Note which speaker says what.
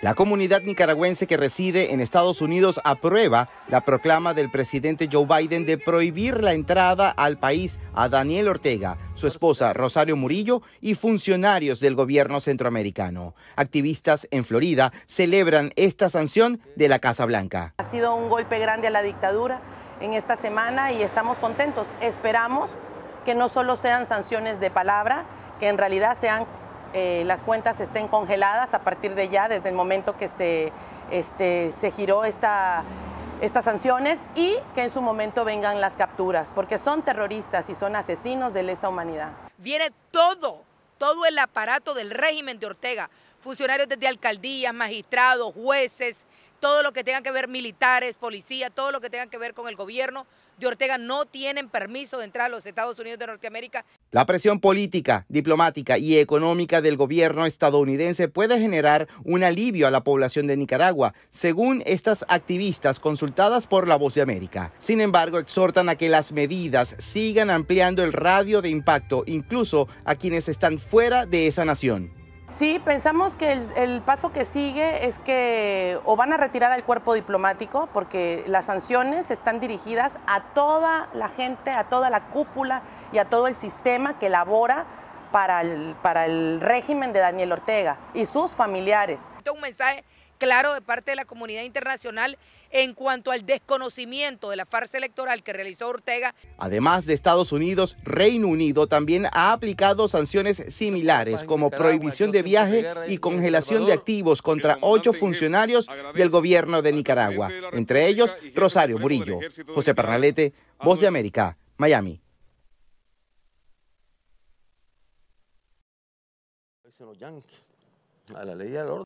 Speaker 1: La comunidad nicaragüense que reside en Estados Unidos aprueba la proclama del presidente Joe Biden de prohibir la entrada al país a Daniel Ortega, su esposa Rosario Murillo y funcionarios del gobierno centroamericano. Activistas en Florida celebran esta sanción de la Casa Blanca.
Speaker 2: Ha sido un golpe grande a la dictadura en esta semana y estamos contentos. Esperamos que no solo sean sanciones de palabra, que en realidad sean eh, las cuentas estén congeladas a partir de ya, desde el momento que se, este, giró estas sanciones y que en su momento vengan las capturas, porque son terroristas y son asesinos de lesa humanidad.
Speaker 3: Viene todo, todo el aparato del régimen de Ortega funcionarios desde alcaldías, magistrados, jueces, todo lo que tenga que ver militares, policía, todo lo que tenga que ver con el gobierno de Ortega no tienen permiso de entrar a los Estados Unidos de Norteamérica.
Speaker 1: La presión política, diplomática y económica del gobierno estadounidense puede generar un alivio a la población de Nicaragua, según estas activistas consultadas por La Voz de América. Sin embargo, exhortan a que las medidas sigan ampliando el radio de impacto incluso a quienes están fuera de esa nación.
Speaker 2: Sí, pensamos que el, paso que sigue es que o van a retirar al cuerpo diplomático, porque las sanciones están dirigidas a toda la gente, a toda la cúpula y a todo el sistema que labora para el, para el régimen de Daniel Ortega y sus familiares.
Speaker 3: Un mensaje claro de parte de la comunidad internacional en cuanto al desconocimiento de la farsa electoral que realizó Ortega.
Speaker 1: Además de Estados Unidos, Reino Unido también ha aplicado sanciones similares como prohibición de viaje y congelación de activos contra ocho funcionarios del gobierno de Nicaragua, entre ellos Rosario Murillo. José Pernalete, Voz de América, Miami. A la ley